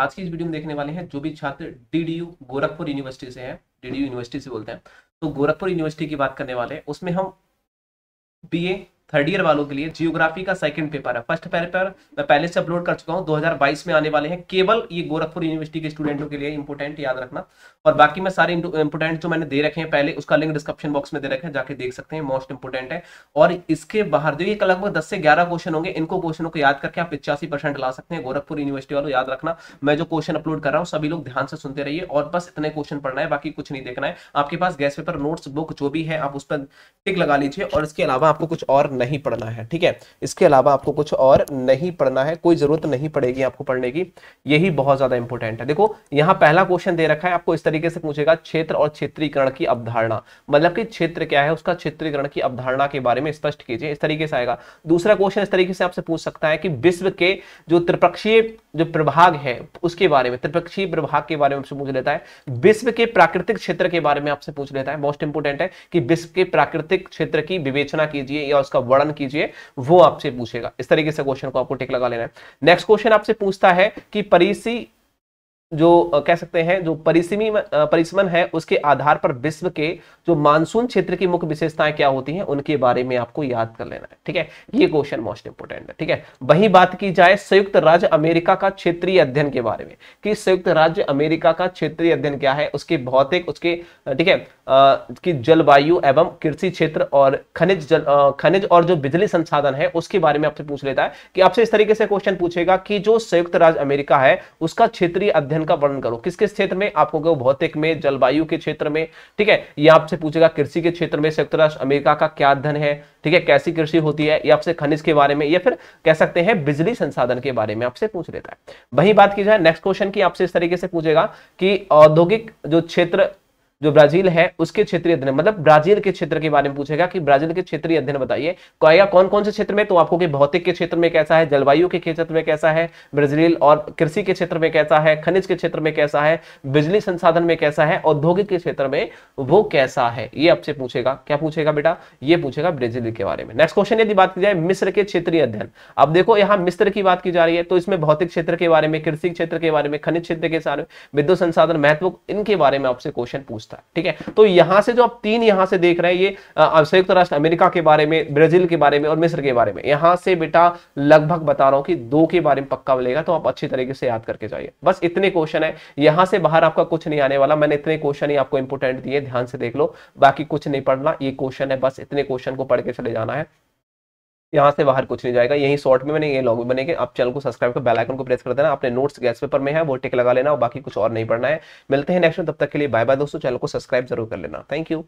आज की इस वीडियो में देखने वाले हैं जो भी छात्र डीडीयू गोरखपुर यूनिवर्सिटी से है डीडीयू यूनिवर्सिटी से बोलते हैं तो गोरखपुर यूनिवर्सिटी की बात करने वाले हैं उसमें हम बीए थर्ड ईयर वालों के लिए जियोग्राफी का सेकंड पेपर है फर्स्ट पेपर मैं पहले से अपलोड कर चुका हूँ 2022 में आने वाले हैं केवल ये गोरखपुर यूनिवर्सिटी के स्टूडेंटों के लिए इंपोर्टेंट याद रखना और बाकी मैं सारे इंपोर्टेंट जो मैंने दे रखे हैं पहले उसका लिंक डिस्क्रिप्शन बॉक्स में दे रखे हैं जाके देख सकते हैं मोस्ट इंपोर्टेंट है और इसके बाहर जो ये लगभग दस से ग्यारह क्वेश्चन होंगे इनको क्वेश्चनों को याद करके आप पिचासी ला सकते हैं गोरखपुर यूनिवर्सिटी वालों याद रखना मैं जो क्वेश्चन अपलोड कर रहा हूँ सभी लोग ध्यान से सुनते रहिए और बस इतने क्वेश्चन पढ़ना है बाकी कुछ नहीं देखना है आपके पास गैस पेपर नोट्स बुक जो भी है आप उस पर टिक लगा लीजिए और इसके अलावा आपको कुछ और नहीं पढ़ना है ठीक है इसके अलावा आपको कुछ और नहीं पढ़ना है कोई जरूरत नहीं पड़ेगी आपको पढ़ने की यही बहुत ज्यादा इंपॉर्टेंट है देखो यहां पहला क्वेश्चन दे रखा है आपको इस तरीके से पूछेगा क्षेत्र और क्षेत्रीकरण की अवधारणा मतलब कि क्षेत्र क्या है उसका क्षेत्रीकरण की अवधारणा के बारे में स्पष्ट कीजिए इस तरीके से आएगा दूसरा क्वेश्चन इस तरीके से आपसे पूछ सकता है कि विश्व के जो त्रिपक्षीय जो प्रभाग है उसके बारे में त्रिपक्षीय प्रभाग के बारे में आपसे पूछ लेता है विश्व के प्राकृतिक क्षेत्र के बारे में आपसे पूछ लेता है मोस्ट इंपोर्टेंट है कि विश्व के प्राकृतिक क्षेत्र की विवेचना कीजिए या उसका वर्णन कीजिए वो आपसे पूछेगा इस तरीके से क्वेश्चन को आपको टिक लगा लेना है नेक्स्ट क्वेश्चन आपसे पूछता है कि परिसी जो कह सकते हैं जो परिसीमी परिसमन है उसके आधार पर विश्व के जो मानसून क्षेत्र की मुख्य विशेषताएं क्या होती हैं उनके बारे में आपको याद कर लेना है ठीक है ये क्वेश्चन मोस्ट इंपोर्टेंट है ठीक है वही बात की जाए संयुक्त राज्य अमेरिका का क्षेत्रीय अध्ययन के बारे में कि संयुक्त राज्य अमेरिका का क्षेत्रीय अध्ययन क्या है उसके भौतिक उसके ठीक है की जलवायु एवं कृषि क्षेत्र और खनिज जल खनिज और जो बिजली संसाधन है उसके बारे में आपसे पूछ लेता है कि आपसे इस तरीके से क्वेश्चन पूछेगा कि जो संयुक्त राज्य अमेरिका है उसका क्षेत्रीय अध्ययन अध्ययन का वर्णन करो किस किस क्षेत्र में आपको कहो भौतिक में जलवायु के क्षेत्र में ठीक है ये आपसे पूछेगा कृषि के क्षेत्र में संयुक्त राष्ट्र अमेरिका का क्या अध्ययन है ठीक है कैसी कृषि होती है या आपसे खनिज के बारे में या फिर कह सकते हैं बिजली संसाधन के बारे में आपसे पूछ लेता है वही बात की जाए नेक्स्ट क्वेश्चन की आपसे इस तरीके से पूछेगा कि औद्योगिक जो क्षेत्र जो ब्राजील है उसके क्षेत्रीय अध्ययन मतलब ब्राजील के क्षेत्र के बारे में पूछेगा कि ब्राजील के क्षेत्रीय अध्ययन बताइए कहेगा कौन कौन से क्षेत्र में तो आपको भौतिक के क्षेत्र में कैसा है जलवायु के क्षेत्र में कैसा है ब्राजील और कृषि के क्षेत्र में कैसा है खनिज के क्षेत्र में कैसा है बिजली संसाधन में कैसा है औद्योगिक के क्षेत्र में वो कैसा है ये आपसे पूछेगा क्या पूछेगा बेटा ये पूछेगा ब्राजील के बारे में नेक्स्ट क्वेश्चन यदि बात की जाए मिस्र के क्षेत्रीय अध्ययन अब देखो यहाँ मिस्र की बात की जा रही है तो इसमें भौतिक क्षेत्र के बारे में कृषि क्षेत्र के बारे में खनिज क्षेत्र के सारे विद्युत संसाधन महत्व इनके बारे में आपसे क्वेश्चन पूछते राष्ट्र ठीक है तो यहां से जो आप तीन यहां से देख रहे हैं ये संयुक्त राष्ट्र अमेरिका के बारे में ब्राजील के बारे में और मिस्र के बारे में यहां से बेटा लगभग बता रहा हूं कि दो के बारे में पक्का मिलेगा तो आप अच्छी तरीके से याद करके जाइए बस इतने क्वेश्चन है यहां से बाहर आपका कुछ नहीं आने वाला मैंने इतने क्वेश्चन ही आपको इंपोर्टेंट दिए ध्यान से देख लो बाकी कुछ नहीं पढ़ना ये क्वेश्चन है बस इतने क्वेश्चन को पढ़ के चले जाना है यहाँ से बाहर कुछ नहीं जाएगा यही शॉर्ट में मैंने ये लॉग बने बनेंगे आप चैनल को सब्सक्राइब कर बेल आइकन को प्रेस कर देना अपने नोट्स गैस पेपर में है वो टिक लगा लेना और बाकी कुछ और नहीं पढ़ना है मिलते हैं नेक्स्ट में तब तक के लिए बाय बाय दोस्तों चैनल को सब्सक्राइब जरूर कर लेना थैंक यू